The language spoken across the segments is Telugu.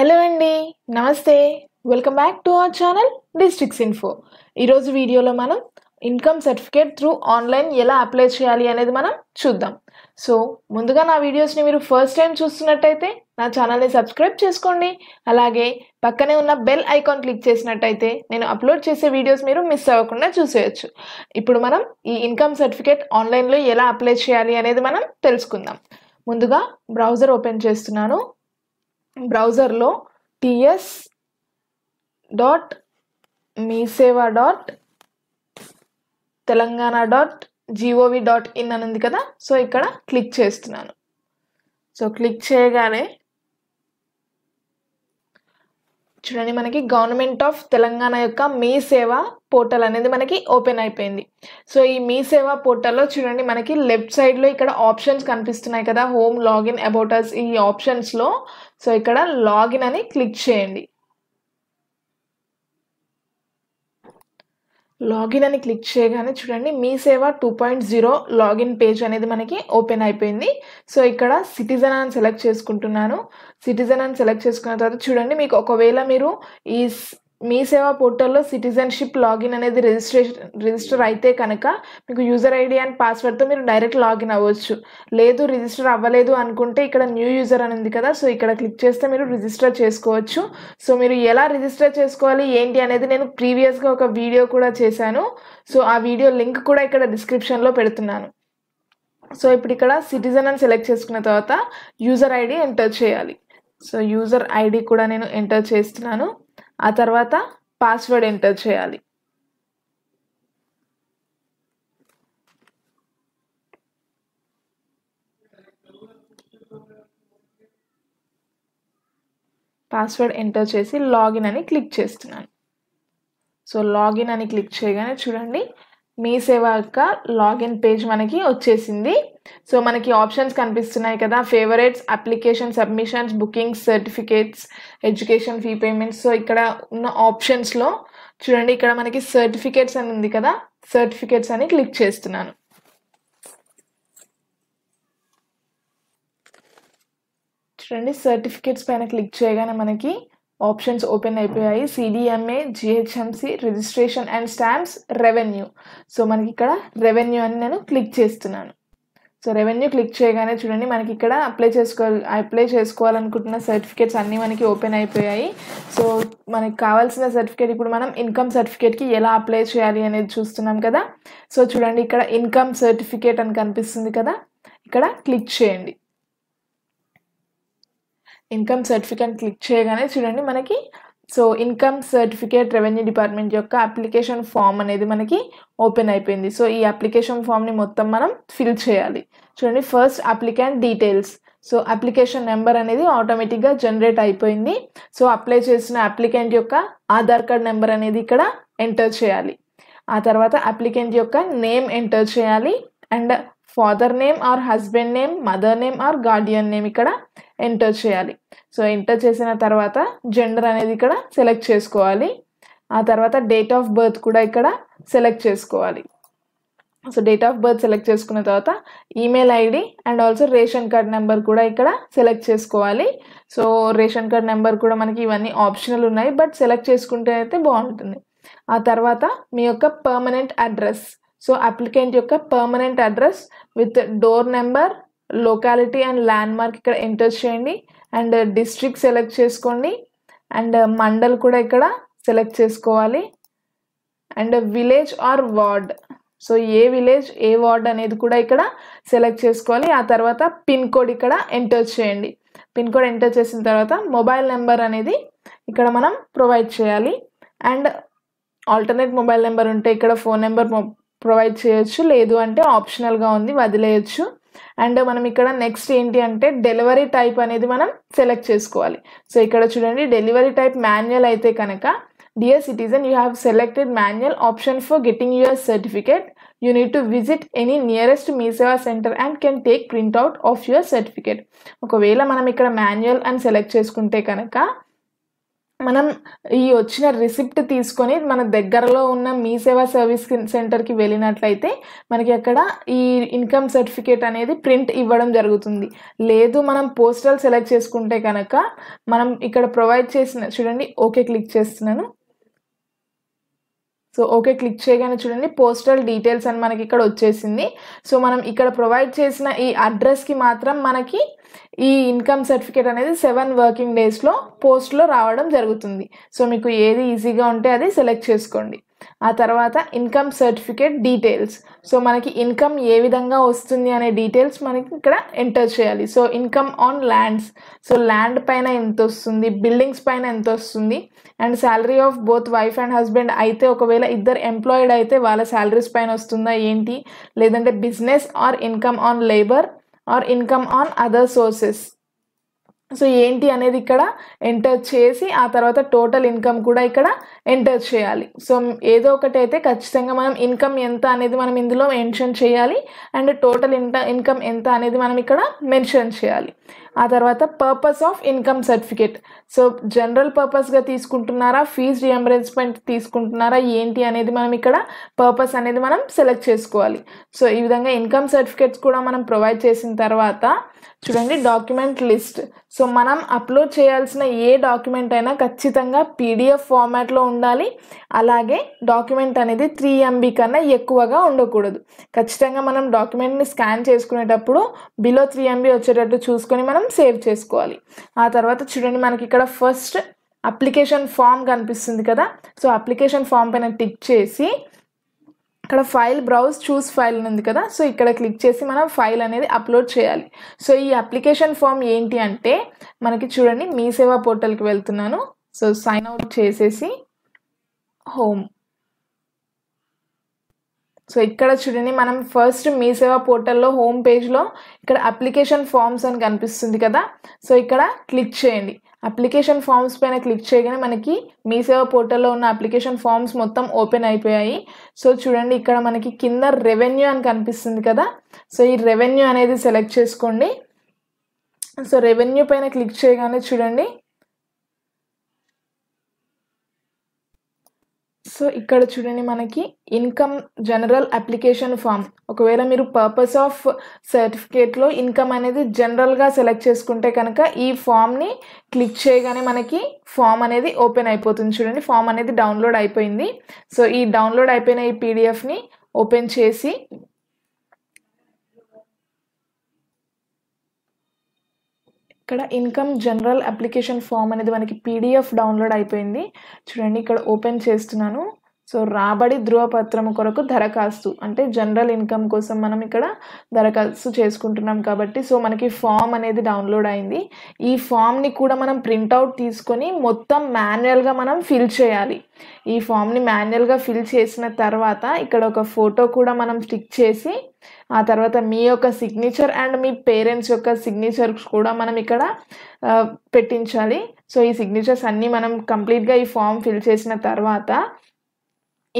హలో అండి నమస్తే welcome back to our channel districts info ఈరోజు వీడియోలో మనం ఇన్కమ్ సర్టిఫికేట్ త్రూ ఆన్లైన్ ఎలా అప్లై చేయాలి అనేది మనం చూద్దాం సో ముందుగా నా వీడియోస్ని మీరు ఫస్ట్ టైం చూస్తున్నట్టయితే నా ఛానల్ని సబ్స్క్రైబ్ చేసుకోండి అలాగే పక్కనే ఉన్న బెల్ ఐకాన్ క్లిక్ చేసినట్టయితే నేను అప్లోడ్ చేసే వీడియోస్ మీరు మిస్ అవ్వకుండా చూసేయచ్చు ఇప్పుడు మనం ఈ ఇన్కమ్ సర్టిఫికేట్ ఆన్లైన్లో ఎలా అప్లై చేయాలి అనేది మనం తెలుసుకుందాం ముందుగా బ్రౌజర్ ఓపెన్ చేస్తున్నాను బ్రౌజర్లో TS dot MeeSeva dot Telangana dot G O V dot in అని ఉంది కదా సో ఇక్కడ క్లిక్ చేస్తున్నాను సో క్లిక్ చేయగానే చూడండి మనకి గవర్నమెంట్ ఆఫ్ తెలంగాణ యొక్క మీ సేవ పోర్టల్ అనేది మనకి ఓపెన్ అయిపోయింది సో ఈ మీ సేవ పోర్టల్లో చూడండి మనకి లెఫ్ట్ సైడ్లో ఇక్కడ ఆప్షన్స్ కనిపిస్తున్నాయి కదా హోమ్ లాగిన్ అబౌటర్స్ ఈ ఆప్షన్స్లో సో ఇక్కడ లాగిన్ అని క్లిక్ చేయండి లాగిన్ అని క్లిక్ చేయగానే చూడండి Mee Seva two point zero login page అనేది మనకి ఓపెన్ అయిపోయింది సో ఇక్కడ సిటిజన్ అని సెలెక్ట్ చేసుకుంటున్నాను సిటిజన్ అని సెలెక్ట్ చేసుకున్న తర్వాత చూడండి మీకు ఒకవేళ మీరు ఈ మీ సేవా పోర్టల్లో సిటిజన్షిప్ లాగిన్ అనేది రిజిస్ట్రేషన్ రిజిస్టర్ అయితే కనుక మీకు యూజర్ ఐడి అండ్ పాస్వర్డ్తో మీరు డైరెక్ట్ లాగిన్ అవ్వచ్చు లేదు రిజిస్టర్ అవ్వలేదు అనుకుంటే ఇక్కడ న్యూ యూజర్ అని ఉంది కదా సో ఇక్కడ క్లిక్ చేస్తే మీరు రిజిస్టర్ చేసుకోవచ్చు సో మీరు ఎలా రిజిస్టర్ చేసుకోవాలి ఏంటి అనేది నేను ప్రీవియస్గా ఒక వీడియో కూడా చేశాను సో ఆ వీడియో లింక్ కూడా ఇక్కడ డిస్క్రిప్షన్లో పెడుతున్నాను సో ఇప్పుడు ఇక్కడ సిటిజన్ అని సెలెక్ట్ చేసుకున్న తర్వాత యూజర్ ఐడి ఎంటర్ చేయాలి సో యూజర్ ఐడి కూడా నేను ఎంటర్ చేస్తున్నాను ఆ తర్వాత పాస్వర్డ్ ఎంటర్ చేయాలి పాస్వర్డ్ ఎంటర్ చేసి లాగిన్ అని క్లిక్ చేస్తున్నాను సో లాగిన్ అని క్లిక్ చేయగానే చూడండి మీ సేవ యొక్క లాగిన్ పేజ్ మనకి వచ్చేసింది సో మనకి ఆప్షన్స్ కనిపిస్తున్నాయి కదా favourites application submissions bookings certificates education fee payments so ఇక్కడ ఉన్న ఆప్షన్స్లో చూడండి ఇక్కడ మనకి సర్టిఫికేట్స్ అని ఉంది కదా సర్టిఫికేట్స్ అని క్లిక్ చేస్తున్నాను చూడండి సర్టిఫికేట్స్ పైన క్లిక్ చేయగానే మనకి ఆప్షన్స్ ఓపెన్ అయిపోయాయి CDMA GHMC registration and stamps revenue so మనకి ఇక్కడ రెవెన్యూ అని నేను క్లిక్ చేస్తున్నాను సో రెవెన్యూ క్లిక్ చేయగానే చూడండి మనకి ఇక్కడ అప్లై చేసుకోవాలి అప్లై చేసుకోవాలనుకుంటున్న సర్టిఫికేట్స్ అన్నీ మనకి ఓపెన్ అయిపోయాయి సో మనకి కావాల్సిన సర్టిఫికేట్ ఇప్పుడు మనం ఇన్కమ్ సర్టిఫికేట్కి ఎలా అప్లై చేయాలి అనేది చూస్తున్నాం కదా సో చూడండి ఇక్కడ ఇన్కమ్ సర్టిఫికేట్ అని కనిపిస్తుంది కదా ఇక్కడ క్లిక్ చేయండి ఇన్కమ్ సర్టిఫికేట్ క్లిక్ చేయగానే చూడండి మనకి so income certificate revenue department యొక్క అప్లికేషన్ ఫామ్ అనేది మనకి ఓపెన్ అయిపోయింది సో ఈ అప్లికేషన్ ఫామ్ని మొత్తం మనం ఫిల్ చేయాలి చూడండి first applicant details so application number అనేది ఆటోమేటిక్గా జనరేట్ అయిపోయింది సో అప్లై చేసిన అప్లికెంట్ యొక్క ఆధార్ కార్డ్ నెంబర్ అనేది ఇక్కడ ఎంటర్ చేయాలి ఆ తర్వాత అప్లికెంట్ యొక్క నేమ్ ఎంటర్ చేయాలి and father name or husband name mother name or guardian name ఇక్కడ ఎంటర్ చేయాలి సో ఎంటర్ చేసిన తర్వాత జెండర్ అనేది ఇక్కడ సెలెక్ట్ చేసుకోవాలి ఆ తర్వాత డేట్ ఆఫ్ బర్త్ కూడా ఇక్కడ సెలెక్ట్ చేసుకోవాలి so date of birth select చేసుకున్న తర్వాత email ID and also ration card number కూడా ఇక్కడ సెలెక్ట్ చేసుకోవాలి సో రేషన్ కార్డ్ నెంబర్ కూడా మనకి ఇవన్నీ ఆప్షనల్ ఉన్నాయి బట్ సెలెక్ట్ చేసుకుంటే అయితే బాగుంటుంది ఆ తర్వాత మీ యొక్క పర్మనెంట్ అడ్రస్ సో అప్లికెంట్ యొక్క permanent address with door number locality and landmark ఇక్కడ ఎంటర్ చేయండి అండ్ డిస్ట్రిక్ట్ సెలెక్ట్ చేసుకోండి అండ్ మండల్ కూడా ఇక్కడ సెలెక్ట్ చేసుకోవాలి and village or ward so ఏ విలేజ్ ఏ వార్డ్ అనేది కూడా ఇక్కడ సెలెక్ట్ చేసుకోవాలి ఆ తర్వాత పిన్ కోడ్ ఇక్కడ ఎంటర్ చేయండి పిన్ కోడ్ ఎంటర్ చేసిన తర్వాత మొబైల్ నెంబర్ అనేది ఇక్కడ మనం ప్రొవైడ్ చేయాలి అండ్ ఆల్టర్నేట్ మొబైల్ నెంబర్ ఉంటే ఇక్కడ ఫోన్ నెంబర్ ప్రొవైడ్ చేయొచ్చు లేదు అంటే ఆప్షనల్గా ఉంది వదిలేయచ్చు అండ్ మనం ఇక్కడ నెక్స్ట్ ఏంటి అంటే డెలివరీ టైప్ అనేది మనం సెలెక్ట్ చేసుకోవాలి సో ఇక్కడ చూడండి డెలివరీ టైప్ మాన్యువల్ అయితే కనుక dear citizen you have selected manual option for getting your certificate you need to visit any nearest Mee Seva centre and can take printout of your certificate ఒకవేళ మనం ఇక్కడ మాన్యువల్ అని సెలెక్ట్ చేసుకుంటే కనుక మనం ఈ వచ్చిన రిసిప్ట్ తీసుకొని మన దగ్గరలో ఉన్న మీ సేవా సర్వీస్ సెంటర్కి వెళ్ళినట్లయితే మనకి అక్కడ ఈ ఇన్కమ్ సర్టిఫికేట్ అనేది ప్రింట్ ఇవ్వడం జరుగుతుంది లేదు మనం పోస్టల్ సెలెక్ట్ చేసుకుంటే కనుక మనం ఇక్కడ ప్రొవైడ్ చేసిన చూడండి ఓకే క్లిక్ చేస్తున్నాను సో ఓకే క్లిక్ చేయగానే చూడండి పోస్టల్ డీటెయిల్స్ అని మనకి ఇక్కడ వచ్చేసింది సో మనం ఇక్కడ ప్రొవైడ్ చేసిన ఈ అడ్రస్కి మాత్రం మనకి ఈ ఇన్కమ్ సర్టిఫికేట్ అనేది సెవెన్ వర్కింగ్ డేస్లో పోస్ట్లో రావడం జరుగుతుంది సో మీకు ఏది ఈజీగా ఉంటే అది సెలెక్ట్ చేసుకోండి ఆ తర్వాత ఇన్కమ్ సర్టిఫికేట్ డీటెయిల్స్ సో మనకి ఇన్కమ్ ఏ విధంగా వస్తుంది అనే డీటెయిల్స్ మనకి ఇక్కడ ఎంటర్ చేయాలి so income on lands so land పైన ఎంత వస్తుంది బిల్డింగ్స్ పైన ఎంత వస్తుంది and salary of both wife and husband అయితే ఒకవేళ ఇద్దరు ఎంప్లాయిడ్ అయితే వాళ్ళ శాలరీస్ పైన వస్తుందా ఏంటి లేదంటే business or income on labour or income on other sources so ఏంటి అనేది ఇక్కడ ఎంటర్ చేసి ఆ తర్వాత టోటల్ ఇన్కమ్ కూడా ఇక్కడ ఎంటర్ చేయాలి సో ఏదో ఒకటి అయితే ఖచ్చితంగా మనం ఇన్కమ్ ఎంత అనేది మనం ఇందులో మెన్షన్ చేయాలి అండ్ టోటల్ ఇన్కమ్ ఎంత అనేది మనం ఇక్కడ మెన్షన్ చేయాలి ఆ తర్వాత purpose of income certificate so general పర్పస్గా తీసుకుంటున్నారా ఫీజ్ రియంబర్స్మెంట్ తీసుకుంటున్నారా ఏంటి అనేది మనం ఇక్కడ పర్పస్ అనేది మనం సెలెక్ట్ చేసుకోవాలి సో ఈ విధంగా ఇన్కమ్ సర్టిఫికేట్స్ కూడా మనం ప్రొవైడ్ చేసిన తర్వాత చూడండి డాక్యుమెంట్ లిస్ట్ సో మనం అప్లోడ్ చేయాల్సిన ఏ డాక్యుమెంట్ అయినా ఖచ్చితంగా పీడిఎఫ్ ఫార్మాట్లో ఉండాలి అలాగే డాక్యుమెంట్ అనేది త్రీ ఎంబీ కన్నా ఎక్కువగా ఉండకూడదు ఖచ్చితంగా మనం డాక్యుమెంట్ని స్కాన్ చేసుకునేటప్పుడు బిలో త్రీ ఎంబీ వచ్చేటట్టు చూసుకొని మనం మనం సేవ్ చేసుకోవాలి ఆ తర్వాత చూడండి మనకి ఇక్కడ ఫస్ట్ అప్లికేషన్ ఫామ్ కనిపిస్తుంది కదా సో అప్లికేషన్ ఫామ్ పైన టిక్ చేసి ఇక్కడ ఫైల్ బ్రౌజ్ చూస్ ఫైల్ ఉంది కదా సో ఇక్కడ క్లిక్ చేసి మనం ఫైల్ అనేది అప్లోడ్ చేయాలి సో ఈ అప్లికేషన్ ఫామ్ ఏంటి అంటే మనకి చూడండి మీ సేవా పోర్టల్కి వెళ్తున్నాను సో సైన్ అవుట్ చేసేసి హోమ్ సో ఇక్కడ చూడండి మనం ఫస్ట్ మీ సేవా పోర్టల్లో హోమ్ పేజ్లో ఇక్కడ అప్లికేషన్ ఫామ్స్ అని కనిపిస్తుంది కదా సో ఇక్కడ క్లిక్ చేయండి అప్లికేషన్ ఫామ్స్ పైన క్లిక్ చేయగానే మనకి మీ సేవ పోర్టల్లో ఉన్న అప్లికేషన్ ఫామ్స్ మొత్తం ఓపెన్ అయిపోయాయి సో చూడండి ఇక్కడ మనకి కింద రెవెన్యూ అని కనిపిస్తుంది కదా సో ఈ రెవెన్యూ అనేది సెలెక్ట్ చేసుకోండి సో రెవెన్యూ పైన క్లిక్ చేయగానే చూడండి సో ఇక్కడ చూడండి మనకి ఇన్కమ్ జనరల్ అప్లికేషన్ ఫామ్ ఒకవేళ మీరు పర్పస్ ఆఫ్ సర్టిఫికేట్లో ఇన్కమ్ అనేది జనరల్గా సెలెక్ట్ చేసుకుంటే కనుక ఈ ఫామ్ని క్లిక్ చేయగానే మనకి ఫామ్ అనేది ఓపెన్ అయిపోతుంది చూడండి ఫామ్ అనేది డౌన్లోడ్ అయిపోయింది సో ఈ డౌన్లోడ్ అయిపోయిన ఈ పీడిఎఫ్ని ఓపెన్ చేసి ఇక్కడ ఇన్కమ్ జనరల్ అప్లికేషన్ ఫామ్ అనేది మనకి పీడిఎఫ్ డౌన్లోడ్ అయిపోయింది చూడండి ఇక్కడ ఓపెన్ చేస్తున్నాను సో రాబడి ధృవపత్రం కొరకు దరఖాస్తు అంటే జనరల్ ఇన్కమ్ కోసం మనం ఇక్కడ దరఖాస్తు చేసుకుంటున్నాం కాబట్టి సో మనకి ఫామ్ అనేది డౌన్లోడ్ అయింది ఈ ఫామ్ని కూడా మనం ప్రింట్అవుట్ తీసుకొని మొత్తం మాన్యువల్గా మనం ఫిల్ చేయాలి ఈ ఫామ్ని మాన్యువల్గా ఫిల్ చేసిన తర్వాత ఇక్కడ ఒక ఫోటో కూడా మనం స్టిక్ చేసి ఆ తర్వాత మీ యొక్క సిగ్నేచర్ అండ్ మీ పేరెంట్స్ యొక్క సిగ్నేచర్ కూడా మనం ఇక్కడ పెట్టించాలి సో ఈ సిగ్నేచర్స్ అన్నీ మనం కంప్లీట్గా ఈ ఫామ్ ఫిల్ చేసిన తర్వాత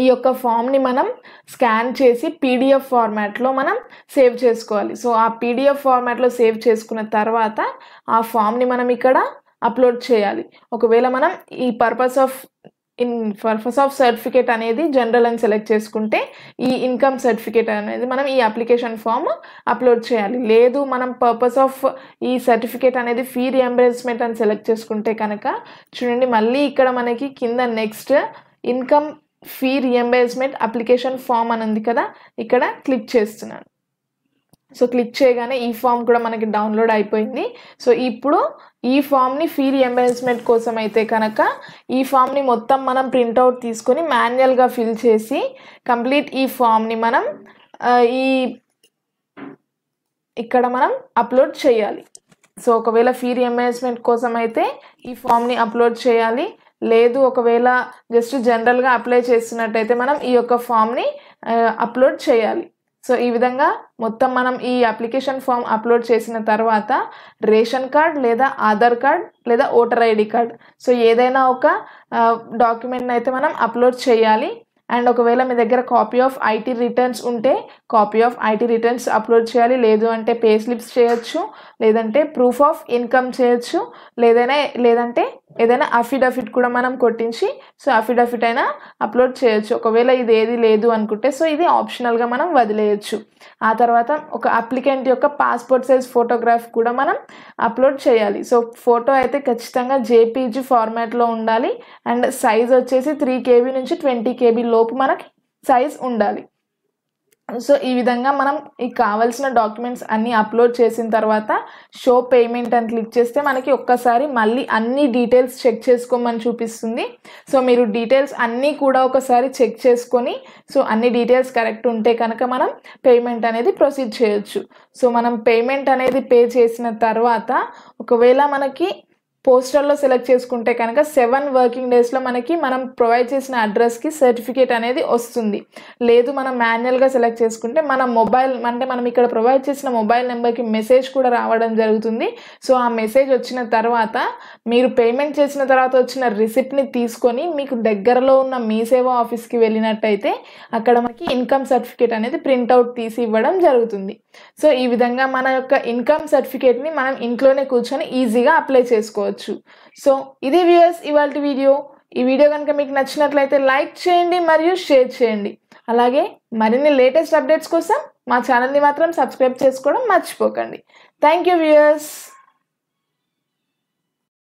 ఈ యొక్క ఫామ్ని మనం స్కాన్ చేసి పీడిఎఫ్ ఫార్మాట్లో మనం సేవ్ చేసుకోవాలి సో ఆ పీడిఎఫ్ ఫార్మాట్లో సేవ్ చేసుకున్న తర్వాత ఆ ఫామ్ని మనం ఇక్కడ అప్లోడ్ చేయాలి ఒకవేళ మనం ఈ purpose of in purpose of certificate అనేది జనరల్ అని సెలెక్ట్ చేసుకుంటే ఈ ఇన్కమ్ సర్టిఫికేట్ అనేది మనం ఈ అప్లికేషన్ ఫామ్ అప్లోడ్ చేయాలి లేదు మనం పర్పస్ ఆఫ్ ఈ సర్టిఫికేట్ అనేది ఫీ రియంబర్స్మెంట్ అని సెలెక్ట్ చేసుకుంటే కనుక చూడండి మళ్ళీ ఇక్కడ మనకి కింద next income fee reimbursement application form అని ఉంది కదా ఇక్కడ క్లిక్ చేస్తున్నాను సో క్లిక్ చేయగానే ఈ ఫామ్ కూడా మనకి డౌన్లోడ్ అయిపోయింది సో ఇప్పుడు ఈ ఫామ్ని ఫీ రియంబర్స్మెంట్ కోసం అయితే కనుక ఈ ఫామ్ని మొత్తం మనం ప్రింట్అవుట్ తీసుకొని మాన్యువల్గా ఫిల్ చేసి కంప్లీట్ ఈ ఫామ్ని మనం ఈ ఇక్కడ మనం అప్లోడ్ చేయాలి సో ఒకవేళ ఫీ రియంబర్స్మెంట్ కోసం అయితే ఈ ఫామ్ని అప్లోడ్ చేయాలి లేదు ఒకవేళ జస్ట్ జనరల్గా అప్లై చేస్తున్నట్టయితే మనం ఈ యొక్క ఫామ్ని అప్లోడ్ చేయాలి సో ఈ విధంగా మొత్తం మనం ఈ అప్లికేషన్ ఫామ్ అప్లోడ్ చేసిన తర్వాత రేషన్ కార్డ్ లేదా ఆధార్ కార్డ్ లేదా ఓటర్ ఐడి కార్డ్ సో ఏదైనా ఒక డాక్యుమెంట్ని అయితే మనం అప్లోడ్ చేయాలి అండ్ ఒకవేళ మీ దగ్గర కాపీ ఆఫ్ ఐటీ రిటర్న్స్ ఉంటే copy of IT returns upload చేయాలి లేదు అంటే పే స్లిప్స్ చేయొచ్చు లేదంటే ప్రూఫ్ ఆఫ్ ఇన్కమ్ చేయొచ్చు లేదనే లేదంటే ఏదైనా అఫిడవిట్ కూడా మనం కొట్టించి సో అఫిడవిట్ అయినా అప్లోడ్ చేయొచ్చు ఒకవేళ ఇది ఏది లేదు అనుకుంటే సో ఇది ఆప్షనల్గా మనం వదిలేయచ్చు ఆ తర్వాత ఒక అప్లికెంట్ యొక్క పాస్పోర్ట్ సైజ్ ఫోటోగ్రాఫ్ కూడా మనం అప్లోడ్ చేయాలి సో ఫోటో అయితే ఖచ్చితంగా జేపీజీ ఫార్మాట్లో ఉండాలి అండ్ సైజ్ వచ్చేసి త్రీ కేబీ నుంచి ట్వంటీ కేబీ లోపు మనకి సైజ్ ఉండాలి సో ఈ విధంగా మనం ఈ కావాల్సిన డాక్యుమెంట్స్ అన్నీ అప్లోడ్ చేసిన తర్వాత షో పేమెంట్ అని క్లిక్ చేస్తే మనకి ఒక్కసారి మళ్ళీ అన్ని డీటెయిల్స్ చెక్ చేసుకోమని చూపిస్తుంది సో మీరు డీటెయిల్స్ అన్నీ కూడా ఒకసారి చెక్ చేసుకొని సో అన్ని డీటెయిల్స్ కరెక్ట్ ఉంటే కనుక మనం పేమెంట్ అనేది ప్రొసీడ్ చేయొచ్చు సో మనం పేమెంట్ అనేది పే చేసిన తర్వాత ఒకవేళ మనకి పోస్టర్లో సెలెక్ట్ చేసుకుంటే కనుక సెవెన్ వర్కింగ్ డేస్లో మనకి మనం ప్రొవైడ్ చేసిన అడ్రస్కి సర్టిఫికేట్ అనేది వస్తుంది లేదు మనం మాన్యువల్గా సెలెక్ట్ చేసుకుంటే మన మొబైల్ అంటే మనం ఇక్కడ ప్రొవైడ్ చేసిన మొబైల్ నెంబర్కి మెసేజ్ కూడా రావడం జరుగుతుంది సో ఆ మెసేజ్ వచ్చిన తర్వాత మీరు పేమెంట్ చేసిన తర్వాత వచ్చిన రిసిప్ట్ని తీసుకొని మీకు దగ్గరలో ఉన్న మీ సేవా ఆఫీస్కి వెళ్ళినట్టయితే అక్కడ మనకి ఇన్కమ్ సర్టిఫికేట్ అనేది ప్రింట్అవుట్ తీసి ఇవ్వడం జరుగుతుంది సో ఈ విధంగా మన యొక్క ఇన్కమ్ సర్టిఫికేట్ని మనం ఇంట్లోనే కూర్చొని ఈజీగా అప్లై చేసుకోవచ్చు చేసుకోవచ్చు సో ఇది వ్యూయర్స్ ఇవాళ వీడియో ఈ వీడియో కనుక మీకు నచ్చినట్లయితే లైక్ చేయండి మరియు షేర్ చేయండి అలాగే మరిన్ని లేటెస్ట్ అప్డేట్స్ కోసం మా ఛానల్ని మాత్రం సబ్స్క్రైబ్ చేసుకోవడం మర్చిపోకండి థ్యాంక్ యూ వ్యూయర్స్